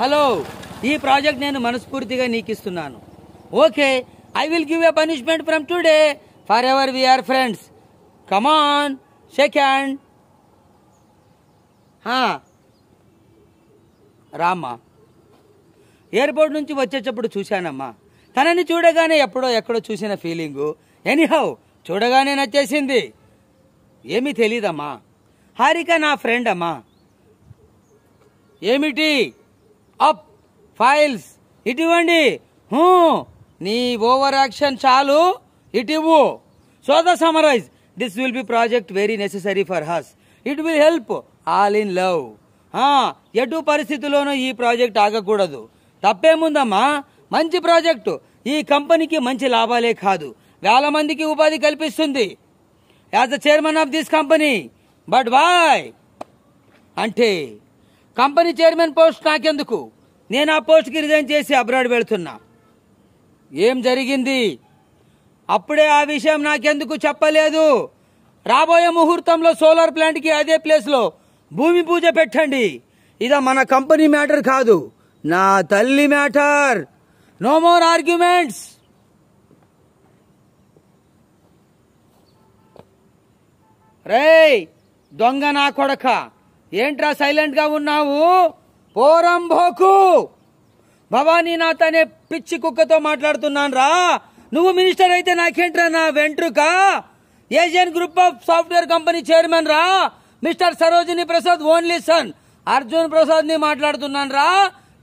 hello ఈ project నేను మనస్ఫూర్తిగా నీకు ఇస్తున్నాను okay I will give a punishment from today forever we are friends come on second రామ్మా ఎయిర్పోర్ట్ నుంచి వచ్చేటప్పుడు చూశానమ్మా తనని చూడగానే ఎప్పుడో ఎక్కడో చూసిన ఫీలింగు ఎనీహౌ చూడగానే నచ్చేసింది ఏమీ తెలీదమ్మా హారిక నా ఫ్రెండ్ అమ్మా ఏమిటి అప్ ఫైల్స్ ఇటువంటి నీ ఓవర్ యాక్షన్ చాలు ఇటివు so the summarize this will be project very necessary for us it will help all in love ఎటు పరిస్థితుల్లోనూ ఈ ప్రాజెక్ట్ ఆగకూడదు తప్పేముందమ్మా మంచి ప్రాజెక్టు ఈ కంపెనీకి మంచి లాభాలే కాదు వేల మందికి ఉపాధి కల్పిస్తుంది as the chairman of this company but why అంటే కంపెనీ చైర్మన్ పోస్ట్ నాకెందుకు నేను ఆ పోస్ట్కి రిజైన్ చేసి అబ్రాడ్ వెళుతున్నా ఏం జరిగింది అప్పుడే ఆ విషయం నాకెందుకు చెప్పలేదు రాబోయే ముహూర్తంలో సోలార్ ప్లాంట్కి అదే ప్లేస్లో భూమి పూజ పెట్టండి ఇదా మన కంపెనీ మ్యాటర్ కాదు నా తల్లి మ్యాటర్ నో మోర్ ఆర్గ్యుమెంట్స్ రే దొంగ నా కొడక ఏంట్రా సైలెంట్గా ఉన్నావు పోరంభోకు భవానీనాథ్ అనే పిచ్చి కుక్కతో మాట్లాడుతున్నాను రా నువ్వు మినిస్టర్ అయితే నాకేంట్రా నా వెంట్రుక Aegean group of software company chairman రా mister Sarojini Prasad only son Arjun Prasad ని మాట్లాడుతున్నాను రా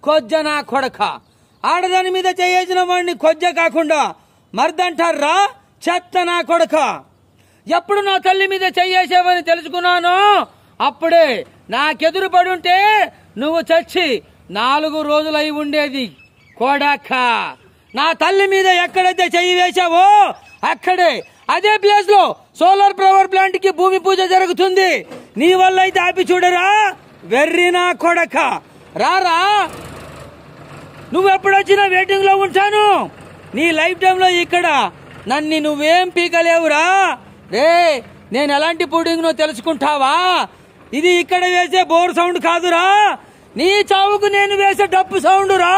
కొజ్జ నా కొడక ఆడదాని మీద చేయేసిన వాడిని కొజ్జ కాకుండా మర్దంటారు రా చెత్త నా కొడక ఎప్పుడు నా తల్లి మీద చెయ్యేసావని తెలుసుకున్నాను అప్పుడే నాకెదురు ఉంటే నువ్వు చచ్చి నాలుగు రోజులై ఉండేది కోడాక్క నా తల్లి మీద ఎక్కడైతే చెయ్యి వేసావో అక్కడే అదే ప్లేస్ లో సోలార్ పవర్ ప్లాంట్ కి భూమి పూజ జరుగుతుంది నీ వల్ల అయితే ఆపి చూడరా వెర్రి నా కొడక రారా నువ్వెప్పుడొచ్చినా వెయిటింగ్ లో ఉంటాను నీ లైఫ్ టైంలో ఇక్కడ నన్ను నువ్వేం పీకలేవురా రే నేను ఎలాంటి పూడింగ్ నువ్వు తెలుసుకుంటావా ఇది ఇక్కడ వేసే బోర్ సౌండ్ కాదురా నీ చావుకు నేను వేసే డప్పు సౌండ్ రా